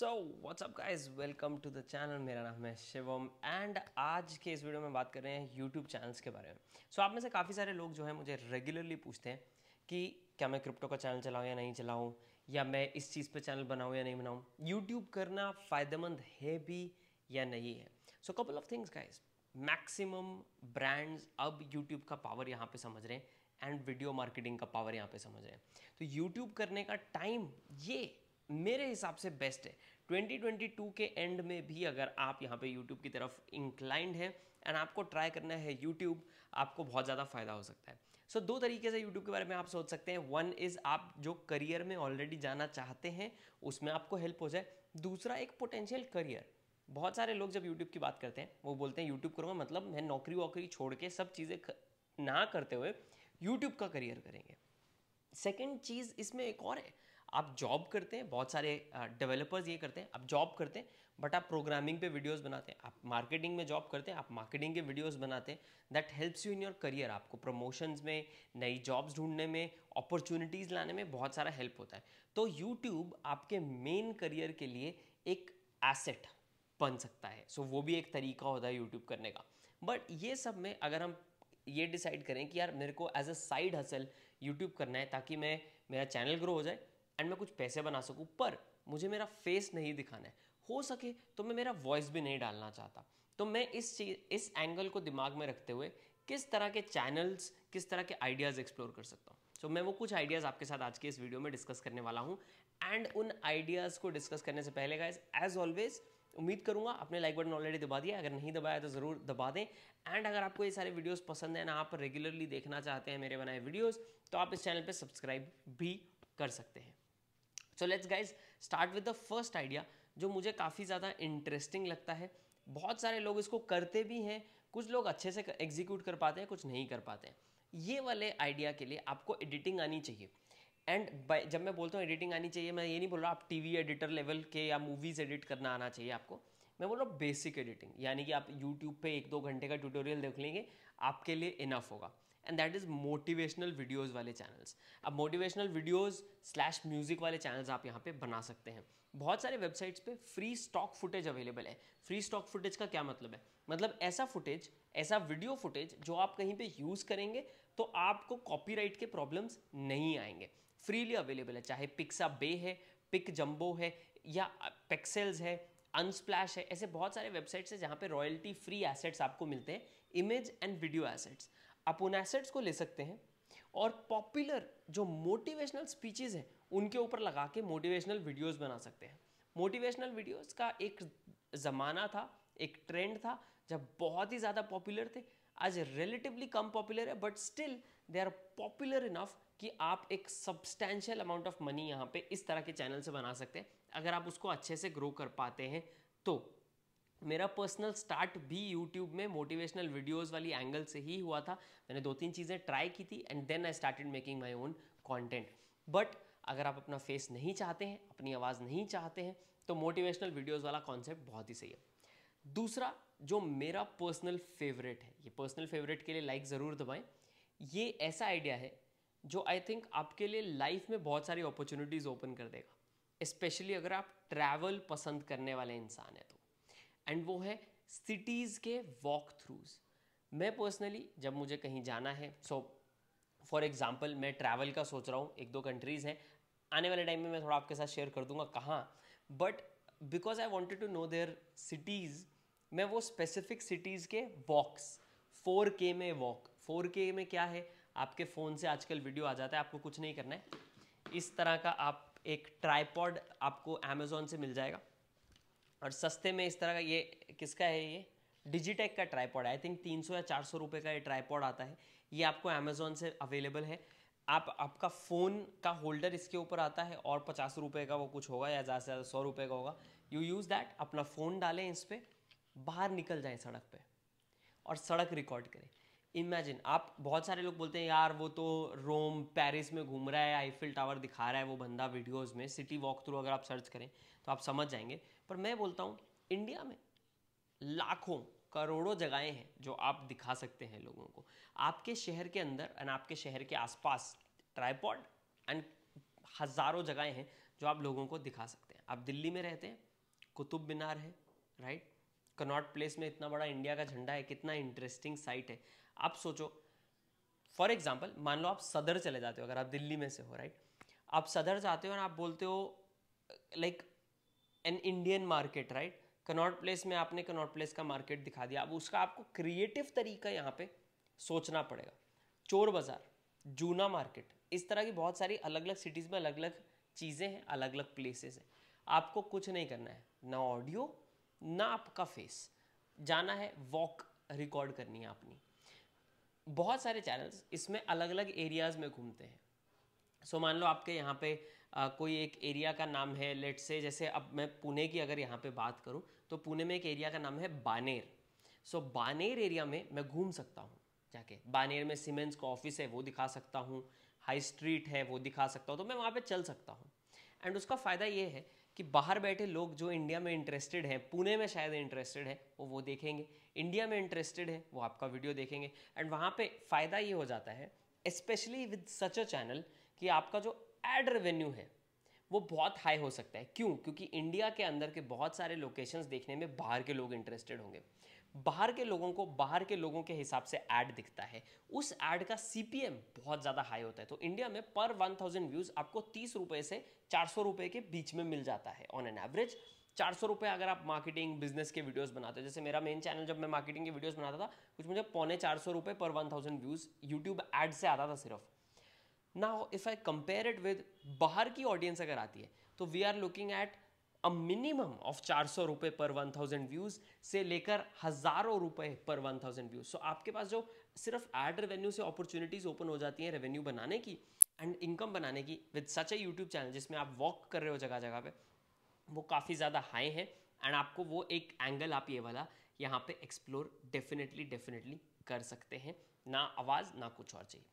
सो what's up का is welcome to the channel मेरा नाम है शिवम एंड आज के इस वीडियो में बात कर रहे हैं यूट्यूब चैनल्स के बारे में सो so, आप में से काफ़ी सारे लोग जो है मुझे रेगुलरली पूछते हैं कि क्या मैं क्रिप्टो का चैनल चलाऊँ या नहीं चलाऊँ या मैं इस चीज़ पे चैनल बनाऊँ या नहीं बनाऊँ यूट्यूब करना फ़ायदेमंद है भी या नहीं है so couple of things guys maximum brands अब यूट्यूब का पावर यहाँ पर समझ रहे हैं एंड वीडियो मार्केटिंग का पावर यहाँ पे समझ रहे हैं तो यूट्यूब करने का टाइम ये मेरे हिसाब से बेस्ट है 2022 के एंड में भी अगर आप यहाँ पे YouTube की तरफ इंक्लाइंड हैं एंड आपको ट्राई करना है YouTube आपको बहुत ज़्यादा फ़ायदा हो सकता है सो so, दो तरीके से YouTube के बारे में आप सोच सकते हैं वन इज़ आप जो करियर में ऑलरेडी जाना चाहते हैं उसमें आपको हेल्प हो जाए दूसरा एक पोटेंशियल करियर बहुत सारे लोग जब यूट्यूब की बात करते हैं वो बोलते हैं यूट्यूब करूँगा मतलब मैं नौकरी वोकरी छोड़ के सब चीज़ें ना करते हुए यूट्यूब का करियर करेंगे सेकेंड चीज़ इसमें एक और है आप जॉब करते हैं बहुत सारे डेवलपर्स ये करते हैं आप जॉब करते हैं बट आप प्रोग्रामिंग पे वीडियोस बनाते हैं आप मार्केटिंग में जॉब करते हैं आप मार्केटिंग के वीडियोस बनाते हैं that helps you in your career आपको प्रमोशंस में नई जॉब्स ढूंढने में अपॉर्चुनिटीज़ लाने में बहुत सारा हेल्प होता है तो यूट्यूब आपके मेन करियर के लिए एक एसेट बन सकता है सो so, वो भी एक तरीका होता है यूट्यूब करने का बट ये सब में अगर हम ये डिसाइड करें कि यार मेरे को as a side hustle YouTube करना है ताकि मैं मेरा चैनल ग्रो हो जाए एंड मैं कुछ पैसे बना सकूँ पर मुझे मेरा फेस नहीं दिखाना है हो सके तो मैं मेरा वॉइस भी नहीं डालना चाहता तो मैं इस चीज इस एंगल को दिमाग में रखते हुए किस तरह के चैनल्स किस तरह के आइडियाज़ एक्सप्लोर कर सकता हूँ सो so, मैं वो कुछ आइडियाज़ आपके साथ आज के इस वीडियो में डिस्कस करने वाला हूँ एंड उन आइडियाज़ को डिस्कस करने से पहले गाइज एज ऑलवेज उम्मीद करूंगा आपने लाइक बटन ऑलरेडी दबा दिया अगर नहीं दबाया तो ज़रूर दबा दें एंड अगर आपको ये सारे वीडियोज़ पसंद हैं ना आप रेगुलरली देखना चाहते हैं मेरे बनाए वीडियोज़ तो आप इस चैनल पर सब्सक्राइब भी कर सकते हैं so let's guys start with the first idea जो मुझे काफ़ी ज़्यादा इंटरेस्टिंग लगता है बहुत सारे लोग इसको करते भी हैं कुछ लोग अच्छे से एग्जीक्यूट कर पाते हैं कुछ नहीं कर पाते हैं ये वाले आइडिया के लिए आपको एडिटिंग आनी चाहिए एंड जब मैं बोलता हूँ एडिटिंग आनी चाहिए मैं ये नहीं बोल रहा आप टीवी एडिटर लेवल के या मूवीज़ एडिट करना आना चाहिए आपको मैं बोल रहा हूँ बेसिक एडिटिंग यानी कि आप यूट्यूब पे एक दो घंटे का ट्यूटोरियल देख लेंगे आपके लिए इनफ होगा and that is motivational videos वाले चैनल्स अब मोटिवेशनल वीडियोज़ स्लैश म्यूज़िक वाले चैनल्स आप यहाँ पे बना सकते हैं बहुत सारे वेबसाइट्स पे फ्री स्टॉक फुटेज अवेलेबल है फ्री स्टॉक फुटेज का क्या मतलब है मतलब ऐसा फुटेज ऐसा वीडियो फुटेज जो आप कहीं पे यूज़ करेंगे तो आपको कॉपीराइट के प्रॉब्लम्स नहीं आएंगे फ्रीली अवेलेबल है चाहे पिक्सा बे है पिक जम्बो है या पिक्सेल्स है अनस्प्लैश है ऐसे बहुत सारे वेबसाइट्स है जहाँ पे रॉयल्टी फ्री एसेट्स आपको मिलते हैं इमेज एंड वीडियो एसेट्स आप उन एसेट्स को ले सकते हैं और पॉपुलर जो मोटिवेशनल स्पीचेज हैं उनके ऊपर लगा के मोटिवेशनल वीडियोस बना सकते हैं मोटिवेशनल वीडियोस का एक ज़माना था एक ट्रेंड था जब बहुत ही ज़्यादा पॉपुलर थे आज रिलेटिवली कम पॉपुलर है but still they are popular enough कि आप एक सब्सटैंशियल अमाउंट ऑफ मनी यहाँ पे इस तरह के चैनल से बना सकते हैं अगर आप उसको अच्छे से ग्रो कर पाते हैं तो मेरा पर्सनल स्टार्ट भी यूट्यूब में मोटिवेशनल वीडियोस वाली एंगल से ही हुआ था मैंने दो तीन चीज़ें ट्राई की थी and then I started making my own content but अगर आप अपना फेस नहीं चाहते हैं अपनी आवाज़ नहीं चाहते हैं तो मोटिवेशनल वीडियोज़ वाला कॉन्सेप्ट बहुत ही सही है दूसरा जो मेरा पर्सनल फेवरेट है ये पर्सनल फेवरेट के लिए लाइक ज़रूर दबाएं ये ऐसा आइडिया है जो आई थिंक आपके लिए लाइफ में बहुत सारी अपॉर्चुनिटीज़ ओपन कर देगा स्पेशली अगर आप ट्रैवल पसंद करने वाले इंसान हैं एंड वो है सिटीज़ के वॉक थ्रूज मैं पर्सनली जब मुझे कहीं जाना है सो फॉर एग्ज़ाम्पल मैं ट्रैवल का सोच रहा हूँ एक दो कंट्रीज़ हैं आने वाले टाइम में मैं थोड़ा आपके साथ शेयर कर दूंगा कहाँ but because I wanted to know their cities मैं वो स्पेसिफिक सिटीज़ के वॉक्स फोर के में वॉक फोर के में क्या है आपके फ़ोन से आजकल वीडियो आ जाता है आपको कुछ नहीं करना है इस तरह का आप एक ट्राईपॉड आपको अमेजोन से मिल जाएगा और सस्ते में इस तरह का ये किसका है ये डिजिटेक का ट्राईपॉड आई थिंक तीन सौ या चार सौ रुपये का ये ट्राईपॉड आता है ये आपको अमेजोन से अवेलेबल है आप आपका फ़ोन का होल्डर इसके ऊपर आता है और पचास रुपये का वो कुछ होगा या ज़्यादा से ज़्यादा सौ रुपये का होगा यू यूज़ दैट अपना फ़ोन डालें इस पर बाहर निकल जाएँ सड़क पर और सड़क रिकॉर्ड करें इमेजिन आप बहुत सारे लोग बोलते हैं यार वो तो रोम पेरिस में घूम रहा है आईफिल टावर दिखा रहा है वो बंदा वीडियोस में सिटी वॉक थ्रू अगर आप सर्च करें तो आप समझ जाएंगे पर मैं बोलता हूँ इंडिया में लाखों करोड़ों जगहें हैं जो आप दिखा सकते हैं लोगों को आपके शहर के अंदर एंड आपके शहर के आसपास ट्राईपॉड एंड हज़ारों जगहें हैं जो आप लोगों को दिखा सकते हैं आप दिल्ली में रहते हैं कुतुब मीनार है राइट कनॉट प्लेस में इतना बड़ा इंडिया का झंडा है कितना इंटरेस्टिंग साइट है आप सोचो फॉर एग्जाम्पल मान लो आप सदर चले जाते हो अगर आप दिल्ली में से हो राइट आप सदर जाते हो और आप बोलते हो like an Indian market right Connaught Place में आपने कनॉट प्लेस का मार्केट दिखा दिया अब उसका आपको क्रिएटिव तरीका यहाँ पे सोचना पड़ेगा चोर बाज़ार जूना मार्केट इस तरह की बहुत सारी अलग अलग सिटीज़ में अलग अलग चीज़ें हैं अलग अलग प्लेसेस हैं आपको कुछ नहीं करना है ना ऑडियो ना आपका फेस जाना है वॉक रिकॉर्ड करनी है आपने बहुत सारे चैनल्स इसमें अलग अलग एरियाज़ में घूमते हैं सो मान लो आपके यहाँ पे आ, कोई एक एरिया का नाम है लेट से जैसे अब मैं पुणे की अगर यहाँ पे बात करूँ तो पुणे में एक एरिया का नाम है Baner so so, Baner area में मैं घूम सकता हूँ जाके बानेर में सीमेंस का ऑफिस है वो दिखा सकता हूँ हाई स्ट्रीट है वो दिखा सकता हूँ तो मैं वहाँ पर चल सकता हूँ एंड उसका फ़ायदा ये है कि बाहर बैठे लोग जो इंडिया में इंटरेस्टेड हैं पुणे में शायद इंटरेस्टेड है वो वो देखेंगे इंडिया में इंटरेस्टेड है वो आपका वीडियो देखेंगे एंड वहाँ पे फ़ायदा ये हो जाता है specially with such a channel कि आपका जो एड रेवेन्यू है वो बहुत हाई हो सकता है क्यों क्योंकि इंडिया के अंदर के बहुत सारे लोकेशंस देखने में बाहर के लोग इंटरेस्टेड होंगे बाहर के लोगों को बाहर के लोगों के हिसाब से ऐड दिखता है उस ऐड का सी बहुत ज़्यादा हाई होता है तो इंडिया में पर 1000 व्यूज़ आपको तीस रुपये से चार सौ के बीच में मिल जाता है ऑन एन एवरेज चार सौ रुपये अगर आप मार्केटिंग बिजनेस के वीडियोस बनाते हो जैसे मेरा मेन चैनल जब मैं मार्केटिंग के वीडियोस बनाता था कुछ मुझे पौने चार सौ रुपये पर one thousand views YouTube ad से आता था सिर्फ if I compare it with बाहर की ऑडियंस अगर आती है तो we are looking at a minimum of चार सौ रुपए पर वन थाउजेंड व्यूज से लेकर हजारों रुपए पर वन थाउजेंड व्यूज सो आपके पास जो सिर्फ एड रेवेन्यू से अपॉर्चुनिटीज ओपन हो जाती हैं रेवेन्यू बनाने की एंड इनकम बनाने की with such a YouTube channel जिसमें आप वॉक कर रहे हो जगह जगह पे वो काफ़ी ज़्यादा हाई है एंड आपको वो एक एंगल आप ये वाला यहाँ पे एक्सप्लोर डेफिनेटली डेफिनेटली कर सकते हैं ना आवाज़ ना कुछ और चाहिए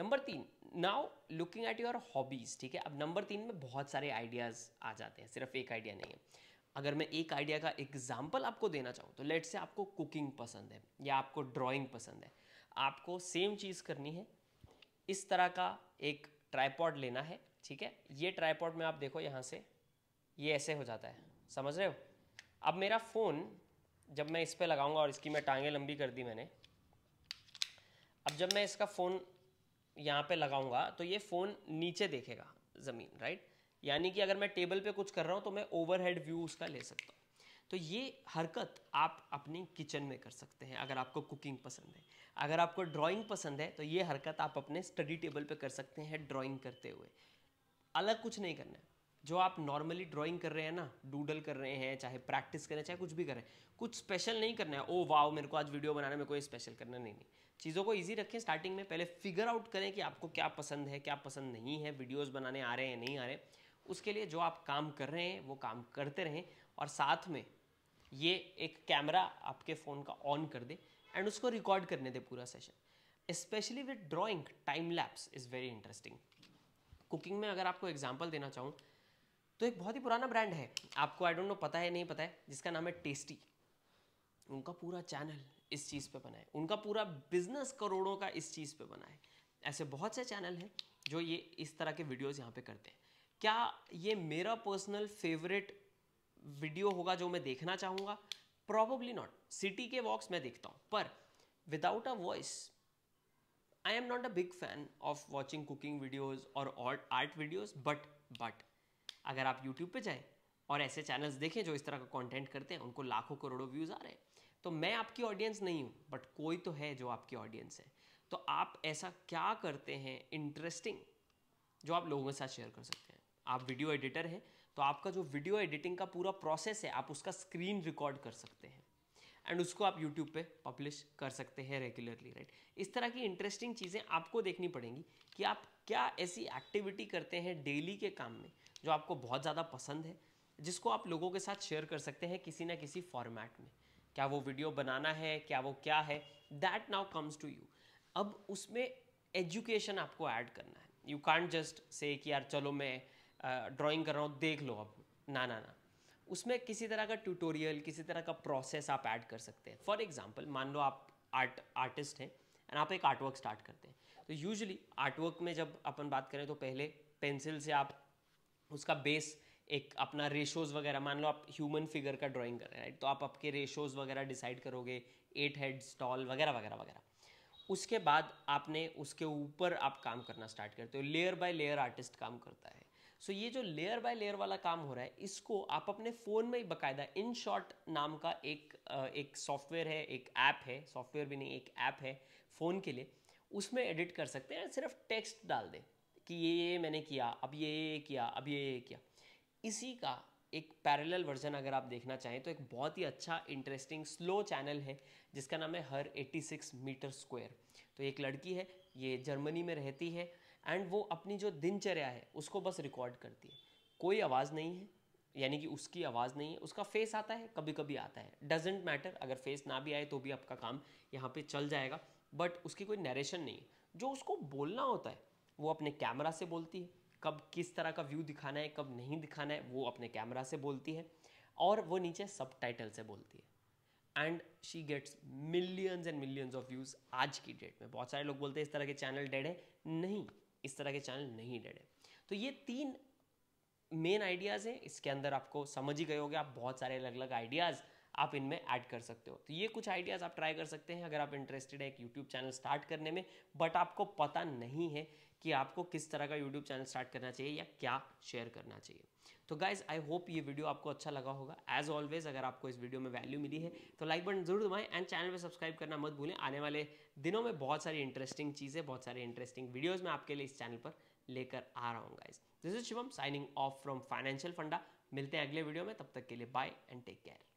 नंबर तीन now looking at your hobbies ठीक है अब नंबर तीन में बहुत सारे आइडियाज़ आ जाते हैं सिर्फ एक आइडिया नहीं है अगर मैं एक आइडिया का एग्जाम्पल आपको देना चाहूँ तो लेट से आपको कुकिंग पसंद है या आपको ड्राइंग पसंद है आपको सेम चीज़ करनी है इस तरह का एक ट्राईपॉड लेना है ठीक है ये ट्राईपॉड में आप देखो यहाँ से ये ऐसे हो जाता है समझ रहे हो अब मेरा फ़ोन जब मैं इस पर लगाऊंगा और इसकी मैं टांगे लंबी कर दी मैंने अब जब मैं इसका फ़ोन यहाँ पे लगाऊंगा तो ये फ़ोन नीचे देखेगा ज़मीन राइट यानी कि अगर मैं टेबल पे कुछ कर रहा हूँ तो मैं ओवरहेड व्यू उसका ले सकता हूँ तो ये हरकत आप अपनी किचन में कर सकते हैं अगर आपको कुकिंग पसंद है अगर आपको ड्राइंग पसंद है तो ये हरकत आप अपने स्टडी टेबल पे कर सकते हैं ड्राइंग करते हुए अलग कुछ नहीं करना है जो आप नॉर्मली ड्राइंग कर रहे हैं ना डूडल कर रहे हैं चाहे प्रैक्टिस करें चाहे कुछ भी करें कुछ स्पेशल नहीं करना है ओ वाओ मेरे को आज वीडियो बनाने में कोई स्पेशल करना नहीं नहीं चीज़ों को ईजी रखें स्टार्टिंग में पहले फिगर आउट करें कि आपको क्या पसंद है क्या पसंद नहीं है वीडियोज़ बनाने आ रहे हैं नहीं आ रहे उसके लिए जो आप काम कर रहे हैं वो काम करते रहें और साथ में ये एक कैमरा आपके फ़ोन का ऑन कर दे एंड उसको रिकॉर्ड करने दे पूरा session specially with drawing time lapse is very interesting cooking में अगर आपको एग्जाम्पल देना चाहूँ तो एक बहुत ही पुराना ब्रांड है आपको आई डोंट नो पता है नहीं पता है जिसका नाम है टेस्टी उनका पूरा चैनल इस चीज़ पे बना है उनका पूरा बिजनेस करोड़ों का इस चीज़ पे बना है ऐसे बहुत से चैनल हैं जो ये इस तरह के वीडियोस यहाँ पे करते हैं क्या ये मेरा पर्सनल फेवरेट वीडियो होगा जो मैं देखना चाहूँगा प्रॉबली नॉट सिटी के वॉक्स मैं देखता हूँ पर without a voice I am not a big fan of watching cooking videos और आर्ट वीडियोज़ बट बट अगर आप यूट्यूब पे जाएँ और ऐसे चैनल्स देखें जो इस तरह का कंटेंट करते हैं उनको लाखों करोड़ों व्यूज़ आ रहे हैं तो मैं आपकी ऑडियंस नहीं हूँ बट कोई तो है जो आपकी ऑडियंस है तो आप ऐसा क्या करते हैं इंटरेस्टिंग जो आप लोगों के साथ शेयर कर सकते हैं आप वीडियो एडिटर हैं तो आपका जो वीडियो एडिटिंग का पूरा प्रोसेस है आप उसका स्क्रीन रिकॉर्ड कर सकते हैं एंड उसको आप यूट्यूब पे पब्लिश कर सकते हैं रेगुलरली राइट इस तरह की इंटरेस्टिंग चीज़ें आपको देखनी पड़ेंगी कि आप क्या ऐसी एक्टिविटी करते हैं डेली के काम में जो आपको बहुत ज़्यादा पसंद है जिसको आप लोगों के साथ शेयर कर सकते हैं किसी ना किसी फॉर्मेट में क्या वो वीडियो बनाना है क्या वो क्या है that now comes to you अब उसमें एजुकेशन आपको ऐड करना है यू कॉन्ट जस्ट से कि यार चलो मैं ड्राॅइंग कर रहा हूँ देख लो अब ना ना ना उसमें किसी तरह का ट्यूटोरियल किसी तरह का प्रोसेस आप ऐड कर सकते हैं फॉर एग्जाम्पल मान लो आप आर्ट आर्टिस्ट हैं एंड आप एक आर्टवर्क स्टार्ट करते हैं तो यूजली आर्टवर्क में जब अपन बात करें तो पहले पेंसिल से आप उसका बेस एक अपना रेशोज़ वगैरह मान लो आप ह्यूमन फिगर का ड्राइंग कर रहे हैं राइट तो आप आपके रेशोज़ वगैरह डिसाइड करोगे एट हेड्स टॉल वगैरह वगैरह वगैरह उसके बाद आपने उसके ऊपर आप काम करना स्टार्ट करते हो लेयर बाय लेयर आर्टिस्ट काम करता है सो so, ये जो लेयर बाय लेयर वाला काम हो रहा है इसको आप अपने फ़ोन में ही बकायदा इन शॉर्ट नाम का एक एक सॉफ्टवेयर है एक ऐप है सॉफ्टवेयर भी नहीं एक ऐप है फ़ोन के लिए उसमें एडिट कर सकते हैं सिर्फ टेक्स्ट डाल दें कि ये ये मैंने किया अब ये ये किया अब ये ये किया इसी का एक पैरेलल वर्जन अगर आप देखना चाहें तो एक बहुत ही अच्छा इंटरेस्टिंग स्लो चैनल है जिसका नाम है हर 86 मीटर स्क्वायर तो एक लड़की है ये जर्मनी में रहती है एंड वो अपनी जो दिनचर्या है उसको बस रिकॉर्ड करती है कोई आवाज़ नहीं है यानी कि उसकी आवाज़ नहीं है उसका फेस आता है कभी कभी आता है डजेंट मैटर अगर फेस ना भी आए तो भी आपका काम यहाँ पे चल जाएगा बट उसकी कोई नरेशन नहीं है जो उसको बोलना होता है वो अपने कैमरा से बोलती है कब किस तरह का व्यू दिखाना है कब नहीं दिखाना है वो अपने कैमरा से बोलती है और वो नीचे सब टाइटल से बोलती है and she gets millions and millions of views आज की डेट में बहुत सारे लोग बोलते हैं इस तरह के चैनल डेड है नहीं इस तरह के चैनल नहीं डेड है तो ये तीन मेन आइडियाज़ हैं इसके अंदर आपको समझ ही गए होंगे आप बहुत सारे अलग अलग आइडियाज़ आप इनमें ऐड कर सकते हो तो ये कुछ आइडियाज़ आप ट्राई कर सकते हैं अगर आप इंटरेस्टेड है एक यूट्यूब चैनल स्टार्ट करने में बट आपको पता नहीं है कि आपको किस तरह का यूट्यूब चैनल स्टार्ट करना चाहिए या क्या शेयर करना चाहिए तो गाइज आई होप ये वीडियो आपको अच्छा लगा होगा एज ऑलवेज अगर आपको इस वीडियो में वैल्यू मिली है तो लाइक बटन जरूर दबाएं एंड चैनल पर सब्सक्राइब करना मत भूलें आने वाले दिनों में बहुत सारी इंटरेस्टिंग चीज़ें बहुत सारी इंटरेस्टिंग वीडियोज़ मैं आपके लिए इस चैनल पर लेकर आ रहा हूँ guys this is Shivam signing off from financial funda मिलते हैं अगले वीडियो में तब तक के लिए बाय एंड टेक केयर